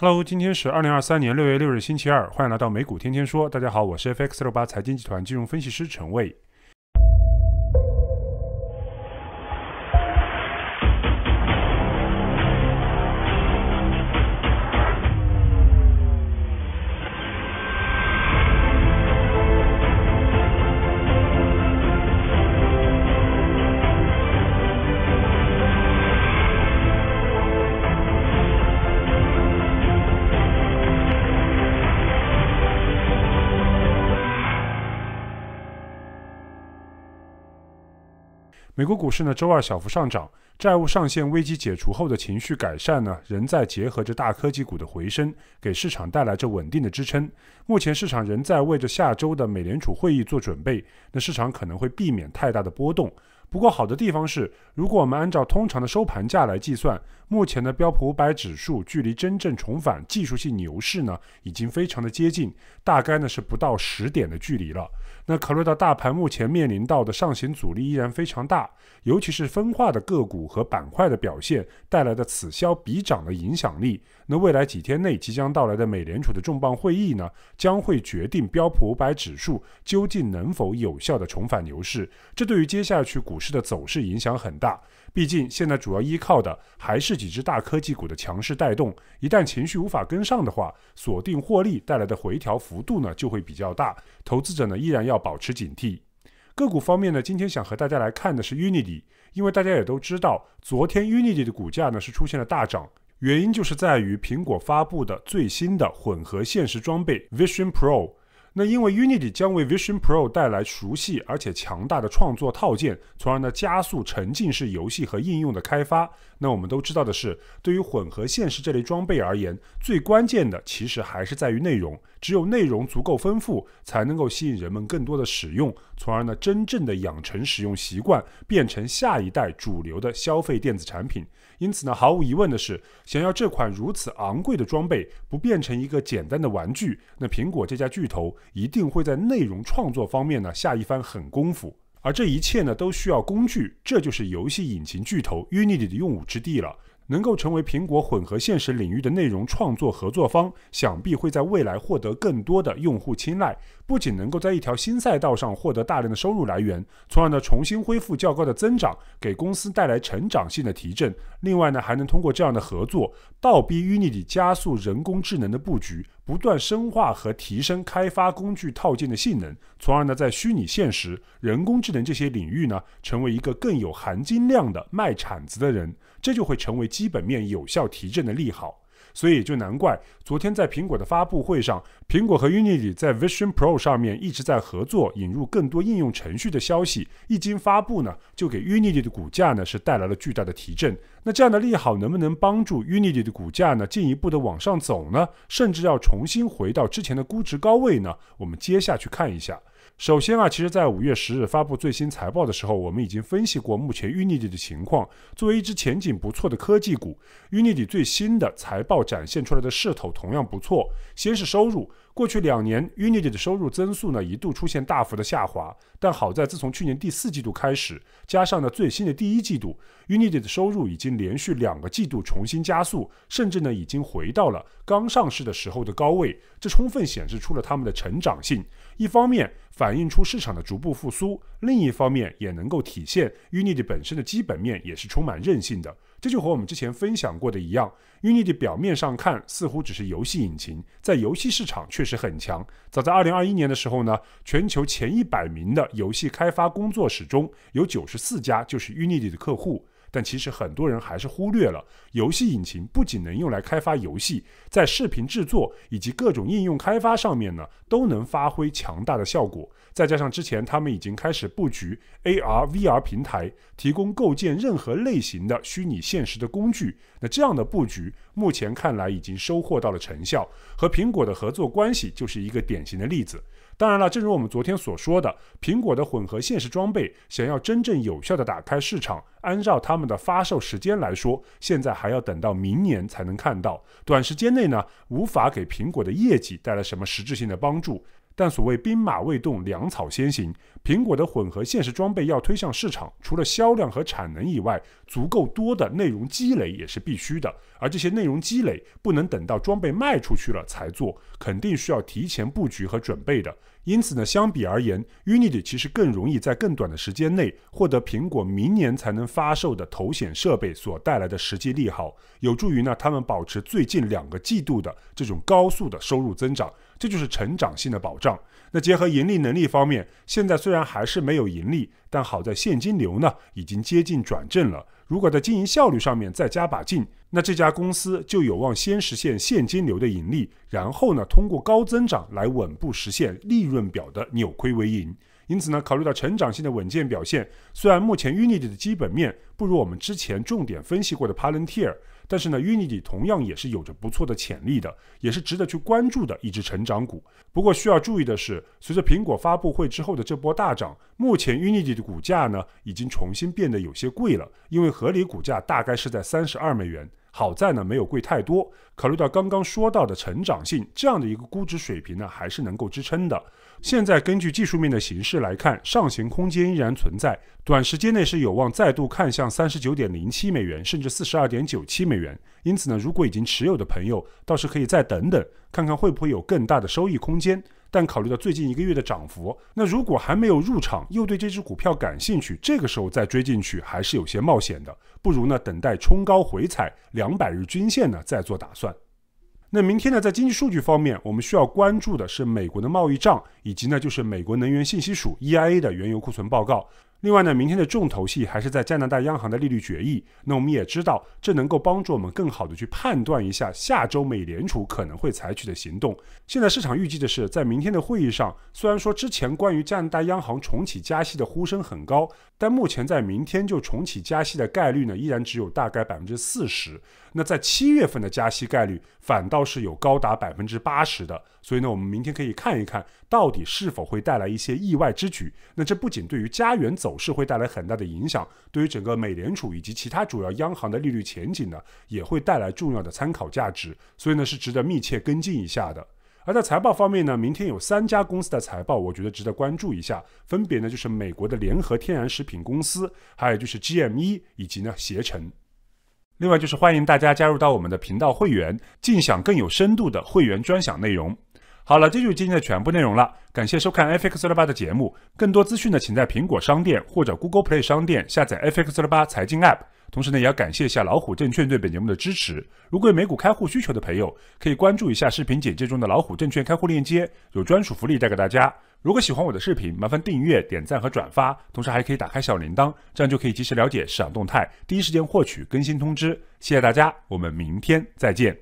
Hello，今天是二零二三年六月六日星期二，欢迎来到美股天天说。大家好，我是 FX 六八财经集团金融分析师陈卫。美国股市呢，周二小幅上涨。债务上限危机解除后的情绪改善呢，仍在结合着大科技股的回升，给市场带来着稳定的支撑。目前市场仍在为着下周的美联储会议做准备，那市场可能会避免太大的波动。不过好的地方是，如果我们按照通常的收盘价来计算，目前的标普五百指数距离真正重返技术性牛市呢，已经非常的接近，大概呢是不到十点的距离了。那考虑到大盘目前面临到的上行阻力依然非常大，尤其是分化的个股和板块的表现带来的此消彼长的影响力。那未来几天内即将到来的美联储的重磅会议呢，将会决定标普五百指数究竟能否有效的重返牛市，这对于接下去股市的走势影响很大。毕竟现在主要依靠的还是几只大科技股的强势带动，一旦情绪无法跟上的话，锁定获利带来的回调幅度呢就会比较大。投资者呢依然要。保持警惕。个股方面呢，今天想和大家来看的是 Unity，因为大家也都知道，昨天 Unity 的股价呢是出现了大涨，原因就是在于苹果发布的最新的混合现实装备 Vision Pro。那因为 Unity 将为 Vision Pro 带来熟悉而且强大的创作套件，从而呢加速沉浸式游戏和应用的开发。那我们都知道的是，对于混合现实这类装备而言，最关键的其实还是在于内容。只有内容足够丰富，才能够吸引人们更多的使用，从而呢真正的养成使用习惯，变成下一代主流的消费电子产品。因此呢，毫无疑问的是，想要这款如此昂贵的装备不变成一个简单的玩具，那苹果这家巨头一定会在内容创作方面呢下一番狠功夫，而这一切呢都需要工具，这就是游戏引擎巨头 Unity 的用武之地了。能够成为苹果混合现实领域的内容创作合作方，想必会在未来获得更多的用户青睐。不仅能够在一条新赛道上获得大量的收入来源，从而呢重新恢复较高的增长，给公司带来成长性的提振。另外呢，还能通过这样的合作，倒逼 Unity 加速人工智能的布局。不断深化和提升开发工具套件的性能，从而呢，在虚拟现实、人工智能这些领域呢，成为一个更有含金量的卖铲子的人，这就会成为基本面有效提振的利好。所以就难怪，昨天在苹果的发布会上，苹果和 Unity 在 Vision Pro 上面一直在合作，引入更多应用程序的消息一经发布呢，就给 Unity 的股价呢是带来了巨大的提振。那这样的利好能不能帮助 Unity 的股价呢进一步的往上走呢？甚至要重新回到之前的估值高位呢？我们接下去看一下。首先啊，其实，在五月十日发布最新财报的时候，我们已经分析过目前 Unity 的情况。作为一只前景不错的科技股，Unity 最新的财报展现出来的势头同样不错。先是收入，过去两年 Unity 的收入增速呢一度出现大幅的下滑，但好在自从去年第四季度开始，加上呢最新的第一季度，Unity 的收入已经连续两个季度重新加速，甚至呢已经回到了刚上市的时候的高位。这充分显示出了他们的成长性。一方面，反映出市场的逐步复苏，另一方面也能够体现 Unity 本身的基本面也是充满韧性的。这就和我们之前分享过的一样，Unity 表面上看似乎只是游戏引擎，在游戏市场确实很强。早在二零二一年的时候呢，全球前一百名的游戏开发工作室中有九十四家就是 Unity 的客户。但其实很多人还是忽略了，游戏引擎不仅能用来开发游戏，在视频制作以及各种应用开发上面呢，都能发挥强大的效果。再加上之前他们已经开始布局 AR、VR 平台，提供构建任何类型的虚拟现实的工具。那这样的布局，目前看来已经收获到了成效，和苹果的合作关系就是一个典型的例子。当然了，正如我们昨天所说的，苹果的混合现实装备想要真正有效的打开市场，按照他们。它们的发售时间来说，现在还要等到明年才能看到，短时间内呢，无法给苹果的业绩带来什么实质性的帮助。但所谓兵马未动，粮草先行。苹果的混合现实装备要推向市场，除了销量和产能以外，足够多的内容积累也是必须的。而这些内容积累不能等到装备卖出去了才做，肯定需要提前布局和准备的。因此呢，相比而言，Unity 其实更容易在更短的时间内获得苹果明年才能发售的头显设备所带来的实际利好，有助于呢他们保持最近两个季度的这种高速的收入增长。这就是成长性的保。账，那结合盈利能力方面，现在虽然还是没有盈利，但好在现金流呢已经接近转正了。如果在经营效率上面再加把劲，那这家公司就有望先实现现金流的盈利，然后呢通过高增长来稳步实现利润表的扭亏为盈。因此呢，考虑到成长性的稳健表现，虽然目前 Unity 的基本面不如我们之前重点分析过的 Palantir。但是呢，Unity 同样也是有着不错的潜力的，也是值得去关注的一只成长股。不过需要注意的是，随着苹果发布会之后的这波大涨，目前 Unity 的股价呢已经重新变得有些贵了，因为合理股价大概是在三十二美元。好在呢，没有贵太多。考虑到刚刚说到的成长性，这样的一个估值水平呢，还是能够支撑的。现在根据技术面的形势来看，上行空间依然存在，短时间内是有望再度看向三十九点零七美元，甚至四十二点九七美元。因此呢，如果已经持有的朋友，倒是可以再等等，看看会不会有更大的收益空间。但考虑到最近一个月的涨幅，那如果还没有入场，又对这只股票感兴趣，这个时候再追进去还是有些冒险的。不如呢，等待冲高回踩两百日均线呢，再做打算。那明天呢，在经济数据方面，我们需要关注的是美国的贸易账，以及呢就是美国能源信息署 EIA 的原油库存报告。另外呢，明天的重头戏还是在加拿大央行的利率决议。那我们也知道，这能够帮助我们更好的去判断一下下周美联储可能会采取的行动。现在市场预计的是，在明天的会议上，虽然说之前关于加拿大央行重启加息的呼声很高，但目前在明天就重启加息的概率呢，依然只有大概百分之四十。那在七月份的加息概率反倒是有高达百分之八十的，所以呢，我们明天可以看一看到底是否会带来一些意外之举。那这不仅对于加元走势会带来很大的影响，对于整个美联储以及其他主要央行的利率前景呢，也会带来重要的参考价值。所以呢，是值得密切跟进一下的。而在财报方面呢，明天有三家公司的财报，我觉得值得关注一下，分别呢就是美国的联合天然食品公司，还有就是 GME 以及呢携程。另外就是欢迎大家加入到我们的频道会员，尽享更有深度的会员专享内容。好了，这就是今天的全部内容了。感谢收看 FX 六八的节目，更多资讯呢，请在苹果商店或者 Google Play 商店下载 FX 六八财经 App。同时呢，也要感谢一下老虎证券对本节目的支持。如果有美股开户需求的朋友，可以关注一下视频简介中的老虎证券开户链接，有专属福利带给大家。如果喜欢我的视频，麻烦订阅、点赞和转发，同时还可以打开小铃铛，这样就可以及时了解市场动态，第一时间获取更新通知。谢谢大家，我们明天再见。